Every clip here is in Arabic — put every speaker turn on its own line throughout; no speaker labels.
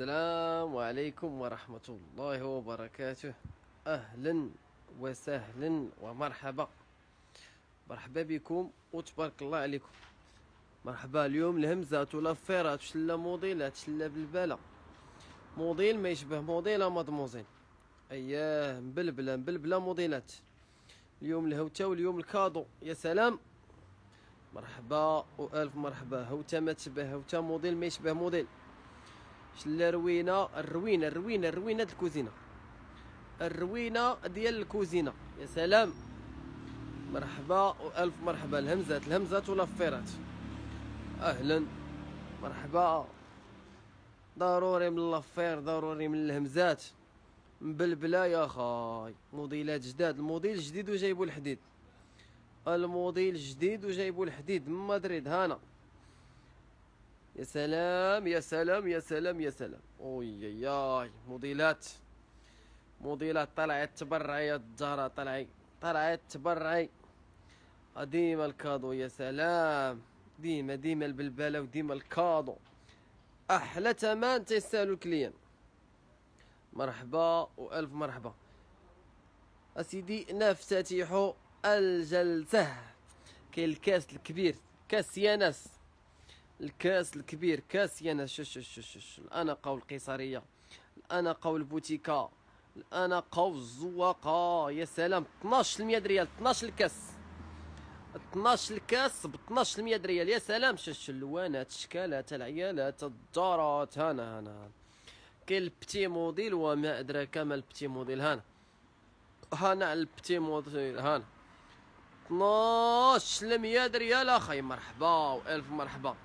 السلام عليكم ورحمة الله وبركاته أهلا وسهلا ومرحبا مرحبا بكم وتبارك الله عليكم مرحبا اليوم الهمزة تلفيرة شلا موديلة شلا بالبالة موديل ما يشبه موديلة مضموزين اياه مبلبلة مبلبلة موديلات اليوم الهوتة واليوم الكادو يا سلام مرحبا والف مرحبا هوتة ما تشبه هوتة موديل ما يشبه موديل شلا روينه الروينه الروينه الروينه ديال الكوزينه الروينه ديال الكوزينه يا سلام مرحبا والف مرحبا الهمزات الهمزات لافيرات اهلا مرحبا ضروري من لافير ضروري من الهمزات مبلبله يا خاي موديلات جداد الموديل الجديد وجايبو الحديد الموديل الجديد وجايبو الحديد من مدريد هانا يا سلام يا سلام يا سلام يا سلام اوي ياي موديلات موديلات طلعت تبرعي يا الزهرة طلعي طلعت تبرعي ديما الكادو يا سلام ديما ديما البلبله وديما الكادو احلى تمان تيسالو الكليان مرحبا والف مرحبا اسيدي نفتتح الجلسه كاين الكاس الكبير كاس ناس الكاس الكبير كاس كاسيان شش شش شش الاناقه والقيصريه الاناقه والبوتيكا الاناقه والزواقه يا سلام 12% ريال 12 الكاس 12 الكاس ب 12% ريال يا سلام شش اللوانات شكالات العيالات الدارات هانا هانا كاين البتي موديل وما ادراك ما البتي موديل هانا هانا البتي موديل هانا 12 100 ريال اخي مرحبا و ألف مرحبا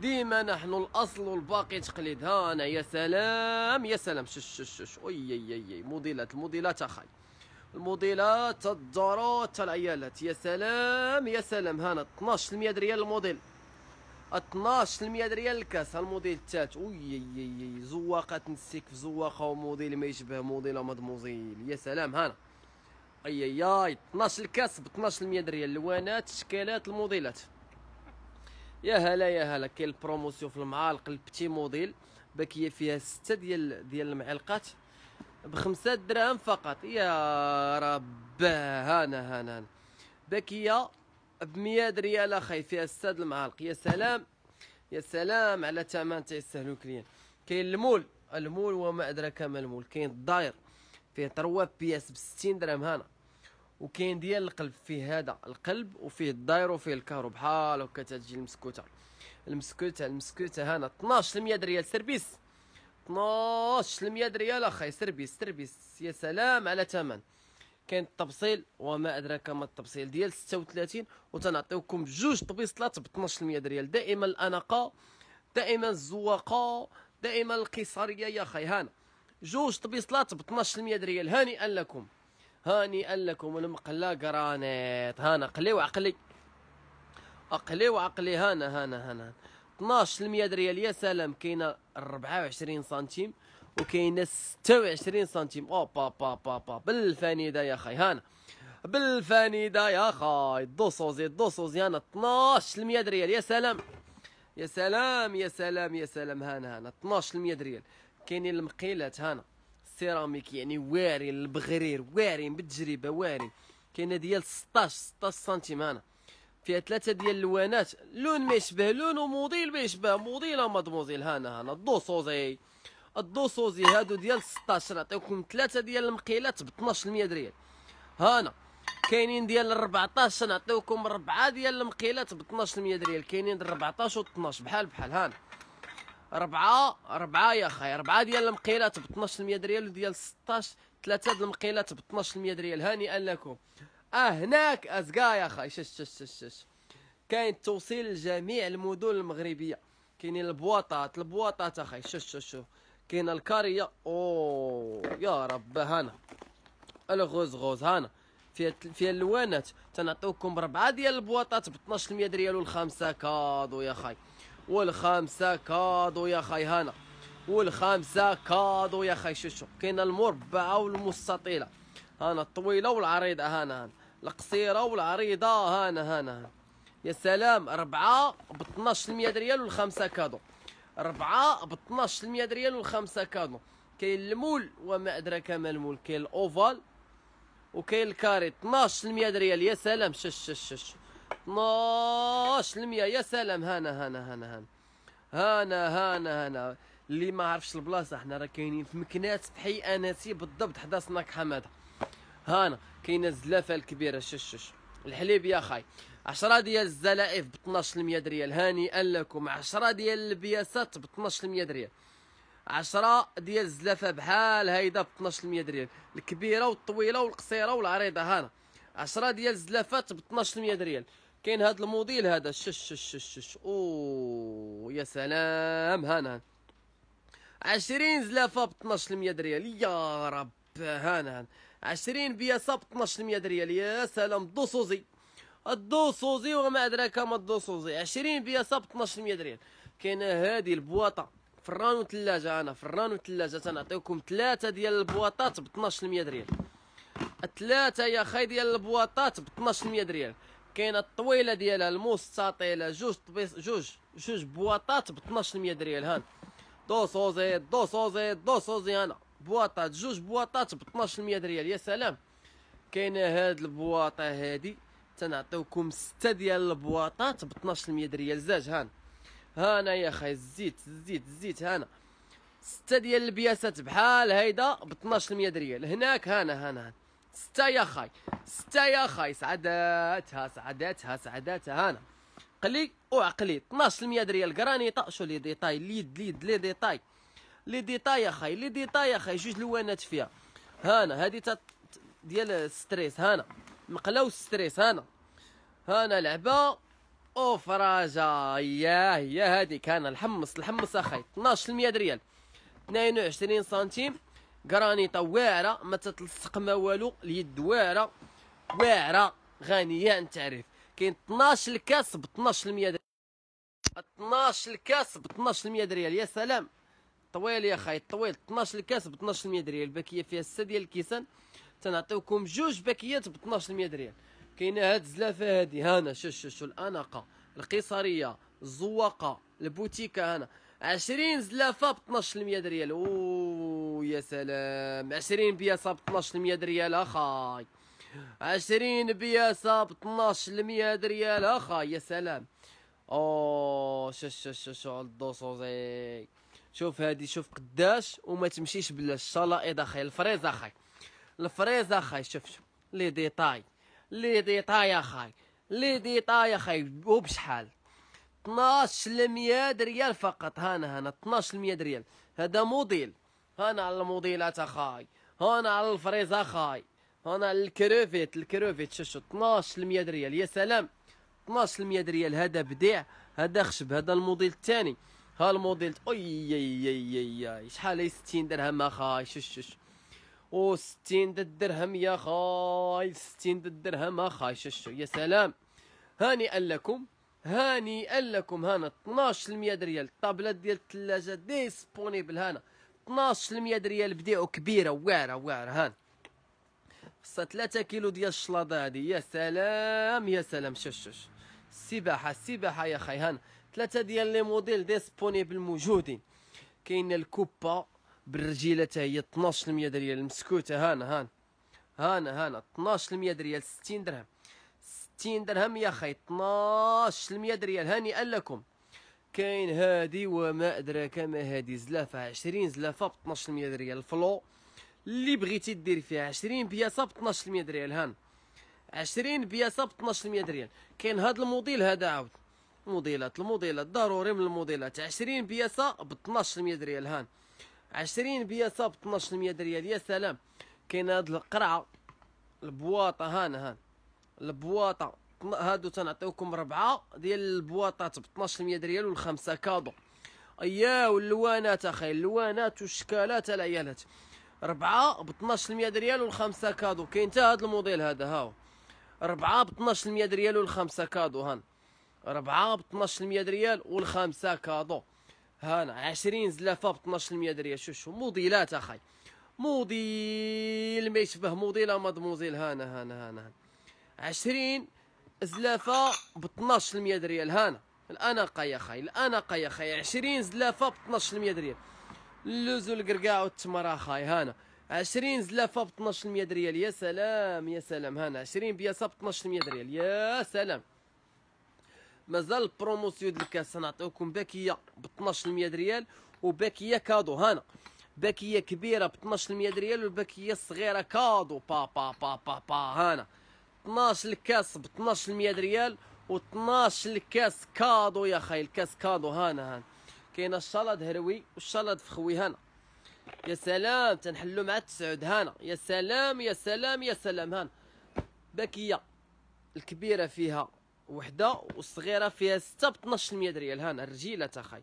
ديما نحن الاصل والباقي تقليد ها انا يا سلام يا سلام شش شش شش اي اي اي موديلات الموديلات اخاي الموديلات الدارات العيالات يا سلام يا سلام هانا 12% ريال الموديل 12% ريال الكاس الموديل الثالث وي اي اي زواقه تنسيك في زواقه وموديل ما يشبه موديل ومضموزيل يا سلام هانا اي اي اي 12 الكاس ب 12% ريال لوانات شكالات الموديلات يا هلا يا هلا كاين البروموسيون في المعالق البتي موديل باكيه فيها سته ديال ديال المعلقات بخمسة دراهم فقط يا رباه هانا هانا باكيه ب 100 ريال اخي فيها سته المعالق يا سلام يا سلام على تمن تيستاهلو الكليان كاين المول المول وما ادراك ما المول كاين الداير فيه تروا بياس ب 60 درهم هانا وكاين ديال القلب في هذا القلب وفيه الداير وفيه الكهرو بحال هكا تجي المسكوته المسكوته المسكوته هنا 12% ريال سيرفيس 12% ريال اخي سيرفيس سيرفيس يا سلام على ثمن كاين التبصيل وما ادراك ما التبصيل ديال 36 وتنعطيوكم جوج طبيصلات ب 12% ريال دائما الاناقه دائما الزواقه دائما القيصريه يا خي هنا جوج طبيصلات ب 12% ريال هانئا لكم هاني قال لكم المقلا قرانيط هانا قلي وعقلي اقلي وعقلي هانا هانا هانا 12 المية ريال يا سلام كاينه 24 سنتيم وكاينه 26 سنتيم او با با با با بالفنيده يا خاي هانا بالفنيده يا خاي دوسوزي دوسوزي هانا 12 المية ريال يا سلام يا سلام يا سلام يا سلام هانا هانا 12 المية ريال كاينين المقيلات هانا السيراميك يعني واري البغرير واري بالتجربه واري كاينه ديال 16 16 سنتيم هنا فيها ثلاثه ديال اللوانات لون ما يشبه لون وموديل ما يشبه موديل ومضموزيل هنا هنا الدوسوزي الدوسوزي هادو ديال 16 نعطيكم ثلاثه ديال المقيلات ب 12% ريال هنا كاينين ديال 14 نعطيكم ربعه ديال المقيلات ب 12% ريال كاينين 14 و 12 بحال بحال هنا ربعة ربعة يا خاي ربعة ديال المقيلات ب 12% ريال وديال 16 ثلاثة د المقيلات ب 12% ريال هنيئا لكم اه هناك ازكا يا خاي شش شش شش شش كاين توصيل لجميع المدن المغربية كاينين البواطات البواطات اخاي شوف شوف شوف كاينه الكاريه او يا رب هانا الغوز غوز هانا فيها فيها اللوانات تنعطيوكم ربعه ديال البواطات ب 12% ريال والخمسه كادو يا خاي والخامسه كادو يا خاي هانا والخامسه كادو يا خاي شوشو كاين المربعه والمستطيله هانا الطويله والعريضه هانا هانا القصيره والعريضه هانا هانا, هانا. يا سلام ربعة ب 12% ريال والخمسة كادو ربعة ب 12% ريال والخمسة كادو كاين المول وما أدراك ما المول كاين الأوفال وكاين الكاري 12% ريال يا سلام شش شش شش 12% يا سلام هانا هانا هانا هانا هانا هانا هانا اللي ما عرفش البلاصه حنا راه كاينين في مكناس في حي اناسي بالضبط حدا سناك حماده هانا كاينه الزلافه الكبيره ششش الحليب يا خاي 10 ديال الزلائف ب 12% ريال قال لكم 10 ديال البياسات ب 12% ريال 10 ديال الزلافه بحال هيدا ب 12% ريال الكبيره والطويله والقصيره والعريضه هانا 10 ديال الزلافات ب 12% ريال كاين هذا الموديل هذا شش شش شش شش اوه يا سلام هنا عشرين زلافه ب 12% ريال يا رب هنا عشرين بياسه ب 12% ريال يا سلام دوسوزي الدوسوزي وما ادراك ما الدوسوزي عشرين بياسه ب 12% ريال كاين هذه البواطه فران وثلاجه انا فران وثلاجه تنعطيكم ثلاثه ديال البواطات ب 12% ريال ثلاثه يا خاي ديال البواطات ب 12% ريال كاينه الطويله ديالها المستطيله جوج طبيس جوج جوج بواطات ب 1200 ريال هان دو سوزي دو سوزي دو هنا بواطات جوج بواطات ب 1200 ريال يا سلام كاينه هاد البواطه هادي تنعطيوكم ستة ديال البواطات ب 1200 ريال زاج هان هانا يا خاي الزيت الزيت الزيت هانا ستة ديال البياسات بحال هيدا ب 1200 ريال هناك هانا هانا, هانا. ستا يا خاي ستا يا خاي سعداتها سعداتها سعداتها هانا قلي او عقلي 12% ريال قراني شو لي ديتاي لي ليد لي ديتاي لي ديتاي يا خاي لي ديتاي يا خاي جوج لوانات فيها هانا هادي تت... ديال ستريس هانا مقلاو ستريس هانا هانا لعبه اوف راجا ياه يا هاديك هانا الحمص الحمص اخاي 12% ريال 22 سنتيم كرانيطه واعره ما تتلصق ما والو اليد واعره واعره غنيه عن التعريف كاين 12 الكاس ب 12% دريال 12 الكاس ب 12% دريال يا سلام طويل يا خاي طويل 12 الكاس ب 12% دريال الباكيه فيها 6 ديال الكيسان تنعطيوكم جوج باكيات ب 12% دريال كاينه هاد الزلافه هادي هانا شوف شوف شوف الاناقه القيصريه الزواقه البوتيكه هانا 20 زلافه ب 12% ريال او يا سلام 20 بياسه ب 12% ريال اخاي 20 بياسه ب 12% ريال اخاي يا سلام او شو شو شو الدوسوزي شوف هادي شوف قداش وما تمشيش بلا الشلائط اخاي الفريز اخاي الفريز اخاي شوف شوف لي ديتاي لي ديتاي اخاي لي ديتاي اخاي وبشحال 1200 ريال فقط هنا هنا 1200 ريال هذا موديل هنا على الموديلات اخاي هنا على الفريز اخاي هنا على الكروفيت الكروفيت شوشو 1200 ريال يا سلام 1200 ريال هذا بديع هذا خشب هذا الموديل الثاني ها الموديل اي اي اي اي شحال هي 60 درهم اخاي شوشو شوش و 60 درهم يا خاي 60 درهم اخاي شوشو يا سلام هانئا لكم هاني قال لكم هنا 12% ريال الطابله ديال الثلاجه ديسبونيبل هنا 12% ريال بديعو كبيره واعره واعره هان خصها 3 كيلو ديال الشلاضه هادي يا سلام يا سلام شوش شوش السباحه السباحه يا خي هان 3 ديال لي موديل ديسبونيبل موجودين كاين الكوبا بالرجيله حتى هي 12% ريال المسكوته هانا هان هانا هانا 12% ريال 60 درهم 60 درهم يا خي 12 ريال هنيئا لكم كاين هادي وما ادراك ما هادي زلافه 20 زلافه ب 12 ريال الفلو اللي بغيتي دير فيها 20 بياسه ب 12 ريال هان 20 بياسه ب 12 ريال كاين هاد الموديل هذا عاود موديلات الموديلات ضروري من الموديلات 20 بياسه ب 12 ريال هان 20 بياسه ب 12 ريال يا سلام كاين هاد القرعه البواطه هان هان البواطه هادو تنعطيوكم ربعه ديال البواطات ب 12% ريال والخمسه كادو ايا واللوانات اخي اللوانات والشكالات العيالات ربعه ب 12% ريال والخمسه كادو كاين حتى هذا الموديل هذا هاو ربعه ب 12% ريال والخمسه كادو هان ربعه ب 12% ريال والخمسه كادو هانا 20 زلافه ب 12% ريال شوف شوف موديلات اخي موديل ما يشبه موديل مضموزيل هانا هانا هانا, هانا. عشرين زلافه ب 12% ريال هانا الاناقه يا خاي الاناقه يا خاي 20 زلافه ب 12% ريال اللوز والقرقاع والتمر خاي هانا 20 زلافه ب 12% ريال يا سلام يا سلام هانا 20 بياسه ب 12% ريال يا سلام مازال البروموسيو ديال الكاس نعطيوكم باكيه ب 12% ريال وباكيه كادو هانا باكيه كبيره ب 12% ريال والباكيه الصغيره كادو با با با با با هانا 12 الكاس ب 1200 ريال و12 الكاس كادو يا خاي الكاس كادو هانا هان كاين الشلط هروي والشلط فخوي هانا يا سلام تنحلو مع تسعود هانا يا سلام يا سلام يا سلام هانا باكيه الكبيره فيها وحده والصغيره فيها 6 ب 1200 ريال هانا الرجيله تا خاي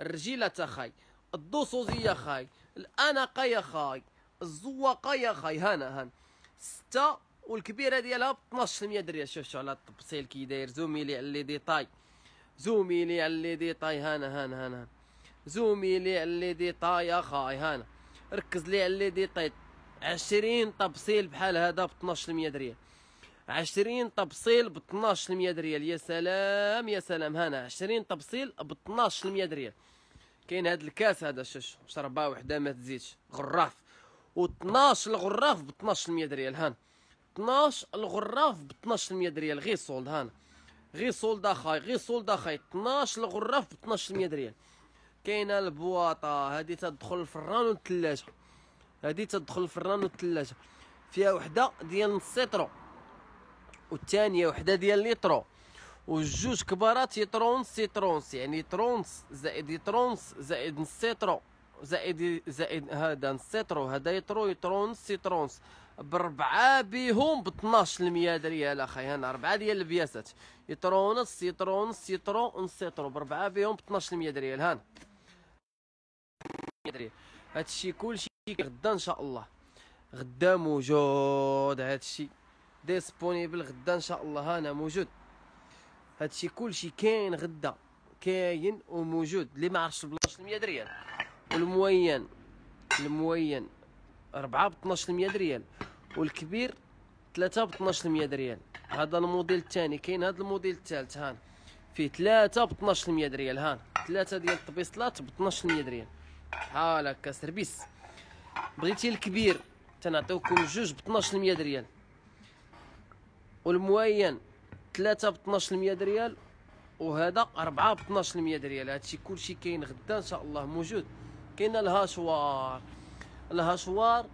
الرجيله تا خاي يا خاي الاناقه يا خاي الزواقه يا خاي هانا هان 6 والكبيره ديالها ب 1200 درهم شوف شوف على الطبسيل كي داير زومي لي على لي ديطاي زومي لي على لي ديطاي هانا هانا هانا زومي لي على لي ديطاي اخاي هانا ركز لي على لي ديطاي 20 طبسيل بحال هذا ب 1200 درهم 20 طبسيل ب 1200 درهم يا سلام يا سلام هانا 20 طبسيل ب 1200 درهم كاين هذا الكاس هذا شوف شربها وحده ما تزيدش غراف و 12 الغراف ب 1200 درهم هانا 12 الغراف ب 12% ريال غير سولد هانا غير سولد اخاي غير سولد اخاي 12 الغراف ب 12% ريال كاينه البواطه هادي تدخل الفران والثلاجه هادي تدخل الفران والثلاجه فيها وحده ديال نص لتر والثانيه وحده ديال لتر والجوج كبارات يترونس يترونس يعني ترونس زائد يترونس زائد نص لتر زائد زائد هذا نص لتر هذا يترو يترونس يترونس بربعه بهم ب 12% دريال اخاي هنا ربعه ديال البياسات يترو ونص يترو ونص يترو ونص يترو بربعه بهم ب 12% دريال هنا هادشي كلشي غدا ان شاء الله غدا موجود هادشي ديسبونيبل غدا ان شاء الله هنا موجود هادشي كلشي كاين غدا كاين وموجود اللي ما عرفش ب 12% ريال والموين الموين 4 ب 12% ريال والكبير 3 ب 12% ريال هذا الموديل الثاني كاين هذا الموديل الثالث هان فيه 3 ب 12% ريال هان 3 ديال الطبيصلات ب 12% ريال بحال هكا سربيس بغيتي الكبير تنعطيوكم جوج ب 12% ريال والموين 3 ب 12% ريال وهذا 4 ب 12% ريال هادشي كلشي كاين غدا ان شاء الله موجود كاين الهاشوار الهاشوار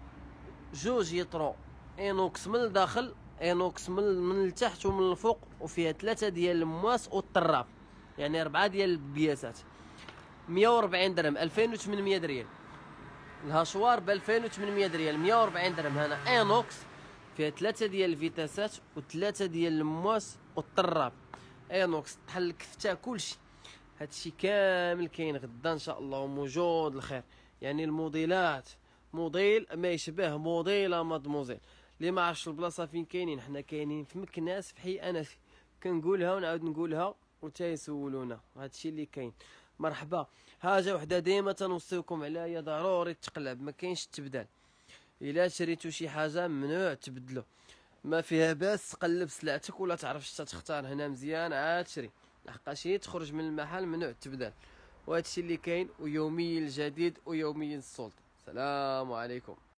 جوج يطرو انوكس من الداخل انوكس من من التحت ومن الفوق وفيها ثلاثه ديال المواس والطراب يعني اربعه ديال البياسات 140 درهم 2800 ريال الهاشوار ب 2800 ريال 140 درهم هنا انوكس فيها ثلاثه ديال الفيتاسات وثلاثه ديال المواس والطراب انوكس تحل الكفته كلشي هادشي كامل كاين غدا ان شاء الله وموجود الخير يعني الموديلات موديل ما يشبه موديل مادموزيل اللي ما عرفش البلاصه فين كاينين حنا كاينين في مكناس في حي انس كنقولها ونعاود نقولها وتا يسولونا هادشي اللي كاين مرحبا حاجه وحده ديما تنوصيكم عليها ضروري تقلب ما كاينش تبدل الا شريتو شي حاجه ممنوع تبدلو ما فيها باس تقلب سلعتك ولا تعرف شتا تختار هنا مزيان عاد شري لحقاش هي تخرج من المحل ممنوع تبدل وهادشي اللي كاين ويوميا الجديد ويوميا السلطه سلام عليكم